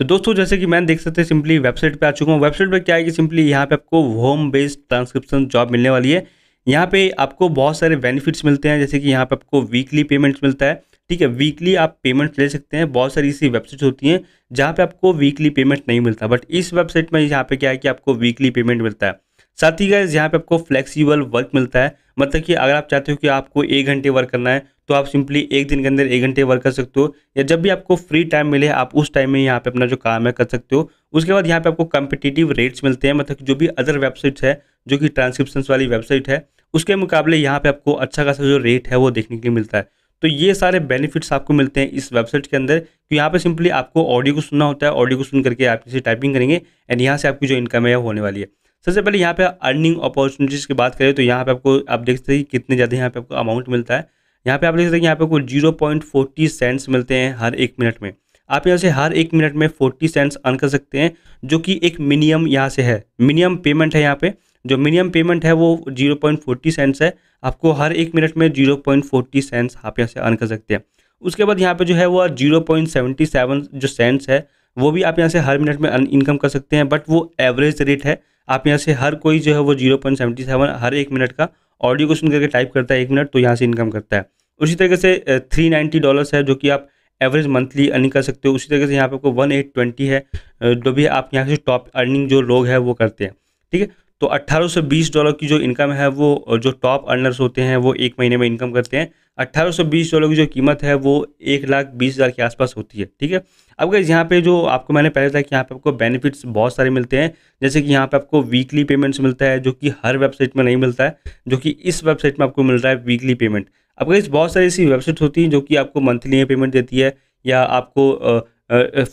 तो दोस्तों जैसे कि मैंने देख सकते हैं सिंपली वेबसाइट पे आ चुका हूँ वेबसाइट पे क्या है कि सिंपली यहाँ पे आपको होम बेस्ड ट्रांसक्रिप्शन जॉब मिलने वाली है यहाँ पे आपको बहुत सारे बेनिफिट्स मिलते हैं जैसे कि यहाँ पे आपको वीकली पेमेंट्स मिलता है ठीक है वीकली आप पेमेंट ले सकते हैं बहुत सारी ऐसी वेबसाइट्स होती हैं जहाँ पे आपको वीकली पेमेंट नहीं मिलता बट इस वेबसाइट में यहाँ पे क्या है कि आपको वीकली पेमेंट मिलता है साथ ही गए यहाँ पे आपको फ्लेक्सीबल वर्क मिलता है मतलब कि अगर आप चाहते हो कि आपको एक घंटे वर्क करना है तो आप सिंपली एक दिन के अंदर एक घंटे वर्क कर सकते हो या जब भी आपको फ्री टाइम मिले आप उस टाइम में यहाँ पे अपना जो काम है कर सकते हो उसके बाद यहाँ पे आपको कम्पिटिटिव रेट्स मिलते हैं मतलब जो भी अदर वेबसाइट्स है जो कि ट्रांसक्रिप्शन वाली वेबसाइट है उसके मुकाबले यहाँ पे आपको अच्छा खासा जो रेट है वो देखने के लिए मिलता है तो ये सारे बेनिफिट्स आपको मिलते हैं इस वेबसाइट के अंदर कि यहाँ पे सिंपली आपको ऑडियो को सुनना होता है ऑडियो को सुन करके आप इसे टाइपिंग करेंगे एंड यहाँ से आपकी जो इनकम है वो होने वाली है सबसे पहले यहाँ पे अर्निंग अपॉर्चुनिटीज़ की बात करें तो यहाँ पे आपको आप देख सकते हैं कितने ज़्यादा यहाँ पे आपको अमाउंट मिलता है यहाँ पे आप देख सकते हैं यहाँ पे आपको जीरो पॉइंट फोर्टी सेंट्स मिलते हैं हर एक मिनट में आप यहाँ से हर एक मिनट में फोर्टी सेंट्स अर्न कर सकते हैं जो कि एक मिनिमम यहाँ से है मिनिमम पेमेंट है यहाँ पे जो मिनिमम पेमेंट है वो जीरो पॉइंट फोर्टी सेंट्स है आपको हर एक मिनट में जीरो पॉइंट फोर्टी सेंट्स आप यहाँ से अर्न कर सकते हैं उसके बाद यहाँ पे जो है वो जीरो पॉइंट सेवेंटी सेवन जो सेंट्स है वो भी आप यहाँ से हर मिनट में इनकम कर सकते हैं बट वो एवरेज रेट है आप यहाँ से हर कोई जो है वो जीरो पॉइंट सेवेंटी सेवन हर एक मिनट का ऑडियो को सुन करके टाइप करता है एक मिनट तो यहाँ से इनकम करता है उसी तरीके से थ्री नाइन्टी डॉलर है जो कि आप एवरेज मंथली अर्निंग कर सकते हो उसी तरीके से यहाँ पे आपको वन एट ट्वेंटी है जो भी आप यहाँ से टॉप अर्निंग जो लोग हैं वो करते हैं ठीक है तो अट्ठारह से बीस डॉलर की जो इनकम है वो जो टॉप अर्नर्स होते हैं वो एक महीने में इनकम करते हैं अट्ठारह सौ बीस डॉलर की जो कीमत है वो एक लाख बीस हज़ार के आसपास होती है ठीक है अब गई यहाँ पे जो आपको मैंने पहले था कि यहाँ पे आपको बेनिफिट्स बहुत सारे मिलते हैं जैसे कि यहाँ पे आपको वीकली पेमेंट्स मिलता है जो कि हर वेबसाइट में नहीं मिलता है जो कि इस वेबसाइट में आपको मिल रहा है वीकली पेमेंट अब गई बहुत सारी ऐसी वेबसाइट होती हैं जो कि आपको मंथली पेमेंट देती है या आपको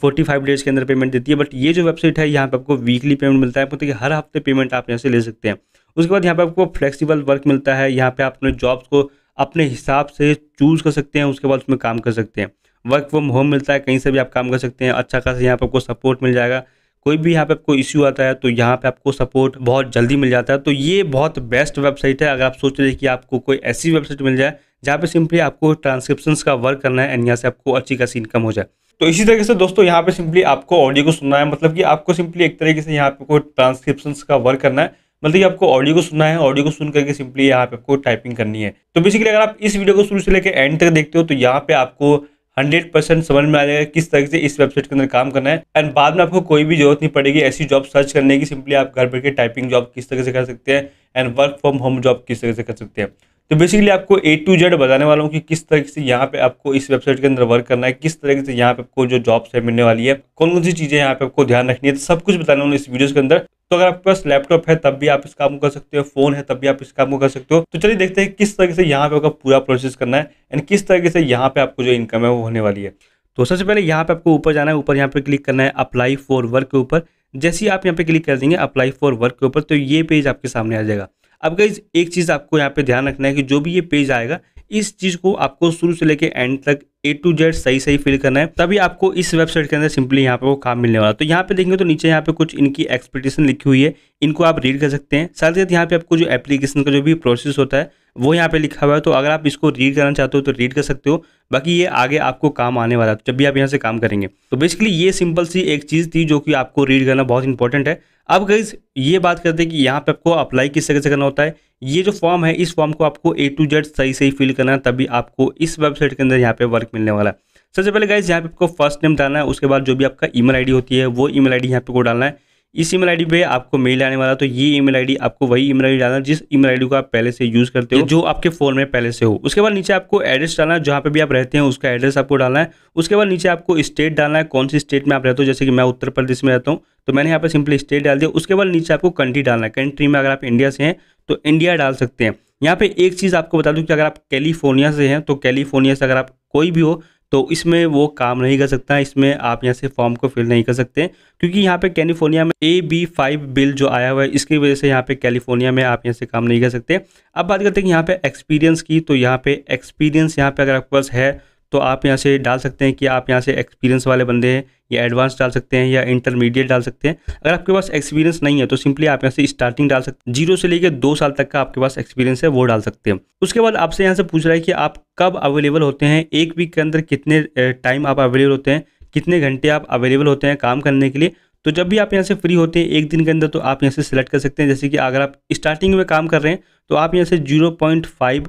फोर्टी फाइव डेज़ के अंदर पेमेंट देती है बट ये जो वेबसाइट है यहाँ पर आपको वीकली पेमेंट मिलता है मतलब कि हर हफ्ते पेमेंट आप यहाँ से ले सकते हैं उसके बाद यहाँ पे आपको फ्लेक्सिबल वर्क मिलता है यहाँ पे आप अपने जॉब्स को अपने हिसाब से चूज़ कर सकते हैं उसके बाद उसमें काम कर सकते हैं वर्क फ्रॉम होम मिलता है कहीं से भी आप काम कर सकते हैं अच्छा खासा यहाँ पर आपको सपोर्ट मिल जाएगा कोई भी यहाँ पे आपको इश्यू आता है तो यहाँ पे आपको सपोर्ट बहुत जल्दी मिल जाता है तो ये बहुत बेस्ट वेबसाइट है अगर आप सोच रहे हैं कि आपको कोई ऐसी वेबसाइट मिल जाए जहाँ पे सिंपली आपको ट्रांसक्रिप्शन का वर्क करना है एंड यहाँ से आपको अच्छी खासी इनकम हो जाए तो इसी तरीके से दोस्तों यहाँ पे सिंपली आपको ऑडियो को सुनना है मतलब कि आपको सिंपली एक तरीके से यहाँ पे कोई ट्रांसक्रिप्शन का वर्क करना है मतलब आपको ऑडियो को सुनना है ऑडियो को सुन करके सिंपली यहाँ पे आपको टाइपिंग करनी है तो बेसिकली अगर आप इस वीडियो को शुरू से लेकर एंड तक देखते हो तो यहाँ पे आपको हंड्रेड परसेंट समझ में आ जाएगा किस तरीके से इस वेबसाइट के अंदर काम करना है एंड बाद में आपको कोई भी जरूरत नहीं पड़ेगी ऐसी जॉब सर्च करने की सिंपली आप घर बैठे टाइपिंग जॉब किस तरह से कर सकते हैं and work from home job किस तरह से कर सकते हैं तो बेसिकली आपको ए टू जेड बताने वाला हूँ कि किस तरीके से यहाँ पे आपको इस वेबसाइट के अंदर वर्क करना है किस तरीके से यहाँ पे आपको जो जॉब्स है मिलने वाली है कौन कौन सी चीज़ें यहाँ पे आपको ध्यान रखनी है तो सब कुछ बताने वाला इस वीडियो के अंदर तो अगर आपके पास लैपटॉप है तब भी आप इस काम को कर सकते हो फोन है तब भी आप इस काम को कर सकते हो तो चलिए देखते हैं किस तरीके से यहाँ पे आपका पूरा प्रोसेस करना है एंड किस तरीके से यहाँ पे आपको जो इनकम है वो होने वाली है तो सबसे पहले यहाँ पे आपको ऊपर जाना है ऊपर यहाँ पे क्लिक करना है अप्लाई फॉर वर्क के ऊपर जैसे ही आप यहाँ पे क्लिक कर देंगे अप्लाई फॉर वर्क के ऊपर तो ये पेज आपके सामने आ जाएगा अब गाइज एक चीज़ आपको यहाँ पे ध्यान रखना है कि जो भी ये पेज आएगा इस चीज़ को आपको शुरू से लेकर एंड तक ए टू जेड सही सही फिल करना है तभी आपको इस वेबसाइट के अंदर सिंपली यहाँ पे वो काम मिलने वाला तो यहाँ पे देखेंगे तो नीचे यहाँ पे कुछ इनकी एक्सपेक्टेशन लिखी हुई है इनको आप रीड कर सकते हैं साथ ही साथ यहाँ पे आपको जो एप्लीकेशन का जो भी प्रोसेस होता है वो यहाँ पे लिखा हुआ है तो अगर आप इसको रीड करना चाहते हो तो रीड कर सकते हो बाकी ये आगे आपको काम आने वाला है तो जब भी आप यहाँ से काम करेंगे तो बेसिकली ये सिंपल सी एक चीज़ थी जो कि आपको रीड करना बहुत इंपॉर्टेंट है अब गई ये बात करते हैं कि यहाँ पे आपको अप्लाई किस तरह से करना होता है ये जो फॉर्म है इस फॉर्म को आपको ए टू जेड सही सही फिल करना है तभी आपको इस वेबसाइट के अंदर यहाँ पे वर्क मिलने वाला है सबसे पहले गाइज यहाँ पे आपको फर्स्ट नेम डालना है उसके बाद जो भी आपका ईमेल आईडी होती है वो ईमेल आईडी यहाँ पे को डालना है इस ईमेल आईडी पे आपको मेल आने वाला तो ये ईमेल आईडी आपको वही ईमेल आईडी डालना जिस ईमेल आईडी को आप पहले से यूज करते हो जो आपके फोन में पहले से हो उसके बाद नीचे आपको एड्रेस डालना है जहाँ पे भी आप रहते हैं उसका एड्रेस आपको डालना है उसके बाद नीचे आपको स्टेट डालना है कौन सी स्टेट में आप रहते हो जैसे कि मैं उत्तर प्रदेश में रहता हूँ तो मैंने यहाँ पर सिंपली स्टेट डाल दिया उसके बाद नीचे आपको कंट्री डालना है कंट्री में अगर आप इंडिया से हैं तो इंडिया डाल सकते हैं यहाँ पे एक चीज़ आपको बता दूँ कि अगर आप कैलिफोर्निया से हैं तो कैलिफोर्निया से अगर आप कोई भी हो तो इसमें वो काम नहीं कर सकता इसमें आप यहाँ से फॉर्म को फिल नहीं कर सकते क्योंकि यहाँ पे कैलिफोर्निया में ए बी फाइव बिल जो आया हुआ है इसकी वजह से यहाँ पे कैलिफोर्निया में आप यहाँ से काम नहीं कर सकते अब बात करते हैं कि यहाँ पे एक्सपीरियंस की तो यहाँ पे एक्सपीरियंस यहाँ पे अगर आपके पास है तो आप यहाँ से डाल सकते हैं कि आप यहाँ से एक्सपीरियंस वाले बंदे हैं या एडवांस डाल सकते हैं या इंटरमीडिएट डाल सकते हैं अगर आपके पास एक्सपीरियंस नहीं है तो सिंपली आप यहाँ से स्टार्टिंग डाल सकते हैं जीरो से लेकर दो साल तक का आपके पास एक्सपीरियंस है वो डाल सकते हैं उसके बाद आपसे यहाँ से पूछ रहा है कि आप कब अवेलेबल होते हैं एक वीक के अंदर कितने टाइम आप अवेलेबल होते हैं कितने घंटे आप अवेलेबल होते हैं काम करने के लिए तो जब भी आप यहाँ से फ्री होते हैं एक दिन के अंदर तो आप यहाँ से सिलेक्ट कर सकते हैं जैसे कि अगर आप स्टार्टिंग में काम कर रहे हैं तो आप यहाँ से जीरो पॉइंट फाइव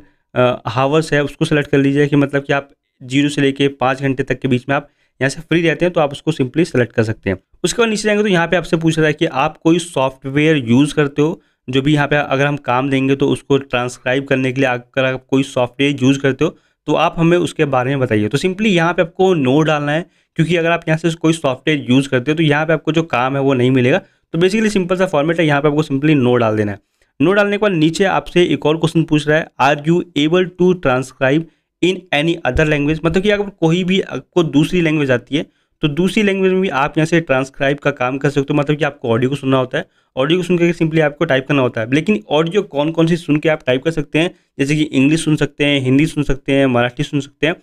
हावर्स है उसको सेलेक्ट कर लीजिए कि मतलब कि आप जीरो से लेके पाँच घंटे तक के बीच में आप यहाँ से फ्री रहते हैं तो आप उसको सिंपली सेलेक्ट कर सकते हैं उसके बाद नीचे जाएंगे तो यहाँ पे आपसे पूछ रहा है कि आप कोई सॉफ्टवेयर यूज़ करते हो जो भी यहाँ पे अगर हम काम देंगे तो उसको ट्रांसक्राइब करने के लिए अगर आप कोई सॉफ्टवेयर यूज़ करते हो तो आप हमें उसके बारे में बताइए तो सिंपली यहाँ पर आपको नो डालना है क्योंकि अगर आप यहाँ से कोई सॉफ्टवेयर यूज़ करते हो तो यहाँ पर आपको जो काम है वो नहीं मिलेगा तो बेसिकली सिंपल सा फॉर्मेट है यहाँ पर आपको सिंपली नो डाल देना है नो डालने के बाद नीचे आपसे एक और क्वेश्चन पूछ रहा है are you able to transcribe in any other language मतलब कि अगर कोई भी आपको दूसरी लैंग्वेज आती है तो दूसरी लैंग्वेज में भी आप यहाँ से ट्रांसक्राइब का काम कर सकते हो मतलब कि आपको ऑडियो को सुनना होता है ऑडियो को सुन करके सिंपली आपको टाइप करना होता है लेकिन ऑडियो कौन कौन सी सुन के आप टाइप कर सकते हैं जैसे कि इंग्लिश सुन सकते हैं हिंदी सुन सकते हैं मराठी सुन सकते हैं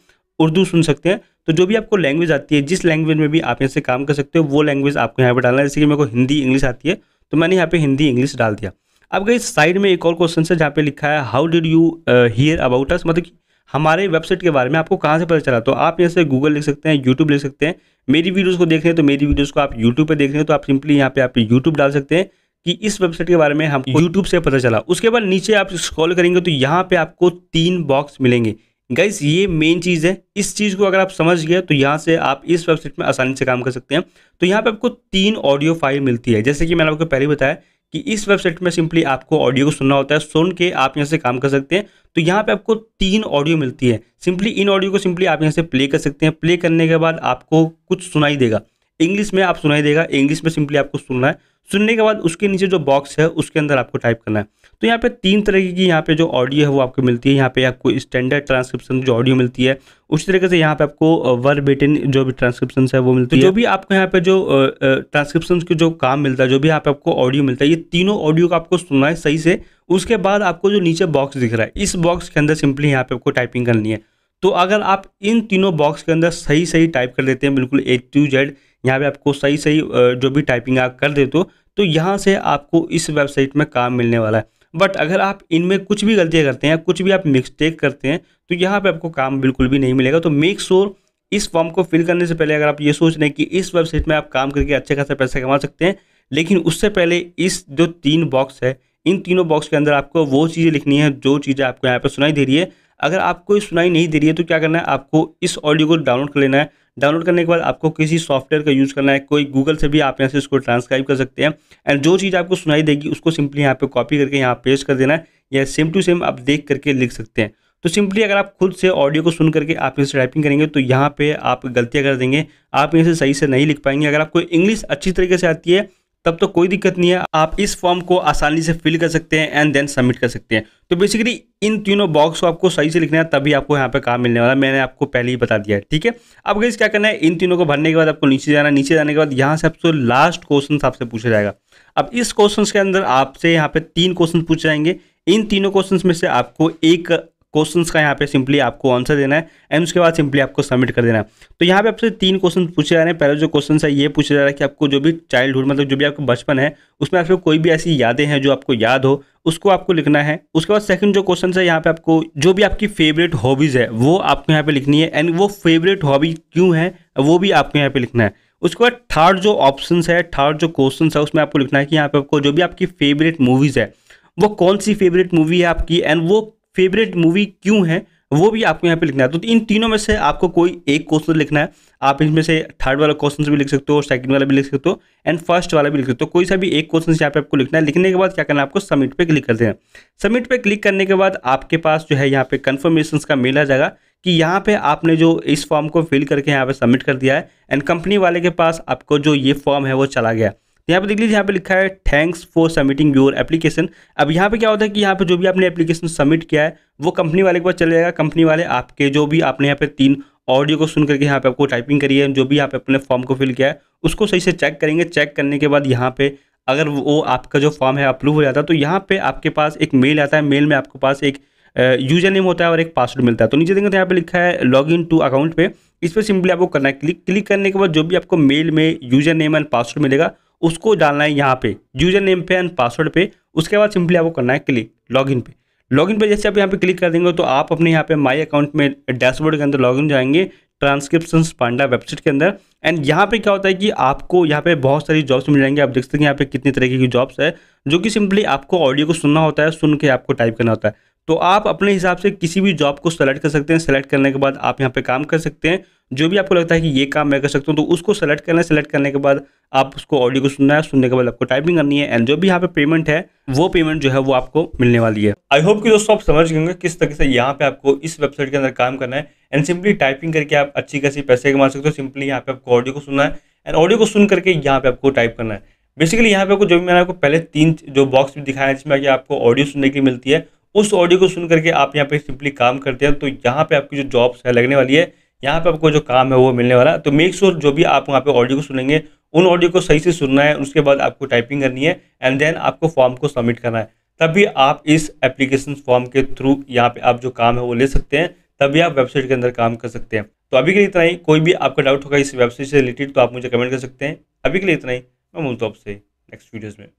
उर्दू सुन सकते हैं तो जो भी आपको लैंग्वेज आती है जिस लैंग्वेज में भी आप यहाँ से काम कर सकते हो वो लैंग्वेज आपको यहाँ पर डालना है जैसे कि मेरे को हिंदी इंग्लिश आती है तो मैंने यहाँ पर हिंदी इंग्लिश डाल दिया अब गई साइड में एक और क्वेश्चन है जहाँ पे लिखा है how did you hear about us मतलब कि हमारे वेबसाइट के बारे में आपको कहाँ से पता चला तो आप यहाँ से गूगल लिख सकते हैं यूट्यूब लिख सकते हैं मेरी वीडियोज़ को देख रहे हैं तो मेरी वीडियोज़ को आप यूट्यूब पर देख रहे हैं तो आप सिंपली यहाँ पर आप यूट्यूब डाल सकते हैं कि इस वेबसाइट के बारे में हम यूट्यूब से पता चला उसके बाद नीचे आप स्क्रॉल करेंगे तो यहाँ पे आपको तीन बॉक्स मिलेंगे गाइस ये मेन चीज़ है इस चीज़ को अगर आप समझ गए तो यहाँ से आप इस वेबसाइट में आसानी से काम कर सकते हैं तो यहाँ पे आपको तीन ऑडियो फाइल मिलती है जैसे कि मैंने आपको पहले बताया कि इस वेबसाइट में सिंपली आपको ऑडियो को सुनना होता है सुन के आप यहाँ से काम कर सकते हैं तो यहाँ पे आपको तीन ऑडियो मिलती है सिंपली इन ऑडियो को सिंपली आप यहाँ से प्ले कर सकते हैं प्ले करने के बाद आपको कुछ सुनाई देगा इंग्लिश में आप सुनाई देगा इंग्लिश में सिंपली आपको सुनना है सुनने के बाद उसके नीचे जो बॉक्स है उसके अंदर आपको टाइप करना है तो यहाँ पे तीन तरीके की यहाँ पे जो ऑडियो है वो आपको मिलती है यहाँ पे आपको स्टैंडर्ड ट्रांसक्रिप्शन जो ऑडियो मिलती है उसी तरीके से यहाँ पे आपको वर बेटिन जो भी ट्रांसक्रिप्शन है वो मिलती तो है जो भी आपको यहाँ पे जो ट्रांसक्रिप्शन के जो काम मिलता है जो भी यहाँ पे आपको ऑडियो मिलता है ये तीनों ऑडियो का आपको सुनना है सही से उसके बाद आपको जो नीचे बॉक्स दिख रहा है इस बॉक्स के अंदर सिंपली यहाँ पे आपको टाइपिंग करनी है तो अगर आप इन तीनों बॉक्स के अंदर सही सही टाइप कर देते हैं बिल्कुल ए टू जेड यहाँ पे आपको सही सही जो भी टाइपिंग आप कर देते हो तो यहाँ से आपको इस वेबसाइट में काम मिलने वाला है बट अगर आप इनमें कुछ भी गलतियाँ करते हैं कुछ भी आप मिस्टेक करते हैं तो यहाँ पर आपको काम बिल्कुल भी नहीं मिलेगा तो मेक श्योर इस फॉर्म को फिल करने से पहले अगर आप ये सोच रहे हैं कि इस वेबसाइट में आप काम करके अच्छे खासा पैसा कमा सकते हैं लेकिन उससे पहले इस जो तीन बॉक्स है इन तीनों बॉक्स के अंदर आपको वो चीज़ें लिखनी है जो चीज़ें आपको यहाँ पर सुनाई दे रही है अगर आपको सुनाई नहीं दे रही है तो क्या करना है आपको इस ऑडियो को डाउनलोड कर लेना है डाउनलोड करने के बाद आपको किसी सॉफ्टवेयर का यूज़ करना है कोई गूगल से भी आप यहाँ से इसको ट्रांसक्राइब कर सकते हैं एंड जो चीज़ आपको सुनाई देगी उसको सिंपली यहाँ पे कॉपी करके यहाँ पेस्ट कर देना है या सेम टू सेम आप देख करके लिख सकते हैं तो सिंपली अगर आप खुद से ऑडियो को सुन करके आप यहाँ से टाइपिंग करेंगे तो यहाँ पे आप गलतियाँ कर देंगे आप यहाँ से सही से नहीं लिख पाएंगे अगर आपको इंग्लिश अच्छी तरीके से आती है तब तो कोई दिक्कत नहीं है आप इस फॉर्म को आसानी से फिल कर सकते हैं एंड देन सबमिट कर सकते हैं तो बेसिकली इन तीनों बॉक्स को आपको सही से लिखना है तभी आपको यहाँ पे काम मिलने वाला मैंने आपको पहले ही बता दिया है ठीक है अब गई क्या करना है इन तीनों को भरने के बाद आपको नीचे जाना नीचे जाने के बाद यहाँ से आपको लास्ट क्वेश्चन आपसे पूछा जाएगा अब इस क्वेश्चन के अंदर आपसे यहाँ पे तीन क्वेश्चन पूछे जाएंगे इन तीनों क्वेश्चन में से आपको एक क्वेश्चंस का यहाँ पे सिंपली आपको आंसर देना है एंड उसके बाद सिंपली आपको सबमिट कर देना है तो यहाँ पे आपसे तीन क्वेश्चन पूछे जा रहे हैं पहला जो क्वेश्चन है ये पूछा जा रहा है कि आपको जो भी चाइल्डहुड मतलब जो भी आपका बचपन है उसमें आपको कोई भी ऐसी यादें हैं जो आपको याद हो उसको आपको लिखना है उसके बाद सेकंड जो क्वेश्चन है यहाँ पे आपको जो भी आपकी फेवरेट हॉबीज़ है वो आपको यहाँ पे लिखनी है एंड वो फेवरेट हॉबी क्यों है वो भी आपको यहाँ पे लिखना है उसके बाद थर्ड जो ऑप्शन है थर्ड जो क्वेश्चन है उसमें आपको लिखना है कि यहाँ पे आपको जो भी आपकी फेवरेट मूवीज़ है वो कौन सी फेवरेट मूवी है आपकी एंड वो फेवरेट मूवी क्यों है वो भी आपको यहाँ पे लिखना है तो इन तीनों में से आपको कोई एक क्वेश्चन लिखना है आप इनमें से थर्ड वाला क्वेश्चन भी लिख सकते हो सेकंड वाला भी लिख सकते हो एंड फर्स्ट वाला भी लिख सकते हो कोई सा भी एक क्वेश्चन यहाँ पे आपको लिखना है लिखने के बाद क्या करना है आपको सबमिट पे क्लिक कर देना सबमिट पे क्लिक करने के बाद आपके पास जो है यहाँ पे कन्फर्मेशन का मेल आ जाएगा कि यहाँ पे आपने जो इस फॉर्म को फिल करके यहाँ पे सबमिट कर दिया है एंड कंपनी वाले के पास आपको जो ये फॉर्म है वो चला गया तो यहाँ पे देख लीजिए यहाँ पे लिखा है thanks for submitting your application अब यहाँ पे क्या होता है कि यहाँ पे जो भी आपने एप्लीकेशन सबमिट किया है वो कंपनी वाले के पास चले जाएगा कंपनी वाले आपके जो भी आपने यहाँ पे तीन ऑडियो को सुन करके यहाँ पे आपको टाइपिंग करी है जो भी आप अपने फॉर्म को फिल किया है उसको सही से चेक करेंगे चेक करने के बाद यहाँ पे अगर वो आपका जो फॉर्म है अप्रूव हो जाता है तो यहाँ पे आपके पास एक मेल आता है मेल में आपके पास एक यूजर नेम होता है और एक पासवर्ड मिलता है तो नीचे देखेंगे तो यहाँ पे लिखा है लॉग इन टू अकाउंट पे इस पर सिंपली आपको करना है क्लिक क्लिक करने के बाद जो भी आपको मेल में यूजर नेम एंड पासवर्ड मिलेगा उसको डालना है यहाँ पे यूजर नेम पे एंड पासवर्ड पे उसके बाद सिंपली आपको करना है क्लिक लॉगिन पे लॉगिन पे जैसे आप यहाँ पे क्लिक कर देंगे तो आप अपने यहाँ पे माय अकाउंट में डैशबोर्ड के अंदर लॉगिन जाएंगे ट्रांसक्रिप्शन पांडा वेबसाइट के अंदर एंड यहाँ पे क्या होता है कि आपको यहाँ पे बहुत सारी जॉब्स मिल जाएंगे आप देख सकते हैं यहाँ पे कितनी तरीके की जॉब्स है जो कि सिंपली आपको ऑडियो को सुनना होता है सुन के आपको टाइप करना होता है तो आप अपने हिसाब से किसी भी जॉब को सेलेक्ट कर सकते हैं सेलेक्ट करने के बाद आप यहाँ पे काम कर सकते हैं जो भी आपको लगता है कि ये काम मैं कर सकता हूँ तो उसको सेलेक्ट करना है सेलेक्ट करने के बाद आप उसको ऑडियो को सुनना है सुनने के बाद आपको टाइपिंग करनी है एंड जो भी यहाँ पे पेमेंट है वो पेमेंट जो है वो आपको मिलने वाली है आई होप कि दोस्तों आप समझ गए किस तरीके से यहाँ पे आपको इस वेबसाइट के अंदर काम करना है एंड सिंपली टाइपिंग करके आप अच्छी खासी पैसे कमा सकते हो सिंपली यहाँ पे आपको ऑडियो को सुनना है एंड ऑडियो को सुन करके यहाँ पे आपको टाइप करना है बेसिकली यहाँ पे आपको जो भी मैंने आपको पहले तीन जो बॉक्स भी दिखाया है जिसमें कि आपको ऑडियो सुनने की मिलती है उस ऑडियो को सुन करके आप यहाँ पे सिंपली काम करते हैं तो यहाँ पे आपकी जो जॉब्स है लगने वाली है यहाँ पे आपको जो काम है वो मिलने वाला है तो मेक श्योर sure जो भी आप वहाँ पे ऑडियो को सुनेंगे उन ऑडियो को सही से सुनना है उसके बाद आपको टाइपिंग करनी है एंड देन आपको फॉर्म को सबमिट करना है तभी आप इस एप्लीकेशन फॉर्म के थ्रू यहाँ पे आप जो काम है वो ले सकते हैं तभी आप वेबसाइट के अंदर काम कर सकते हैं तो अभी के लिए इतना ही कोई भी आपका डाउट होगा इस वेबसाइट से रिलेटेड तो आप मुझे कमेंट कर सकते हैं अभी के लिए इतना ही मैं बोलता हूँ आपसे नेक्स्ट वीडियोज़ में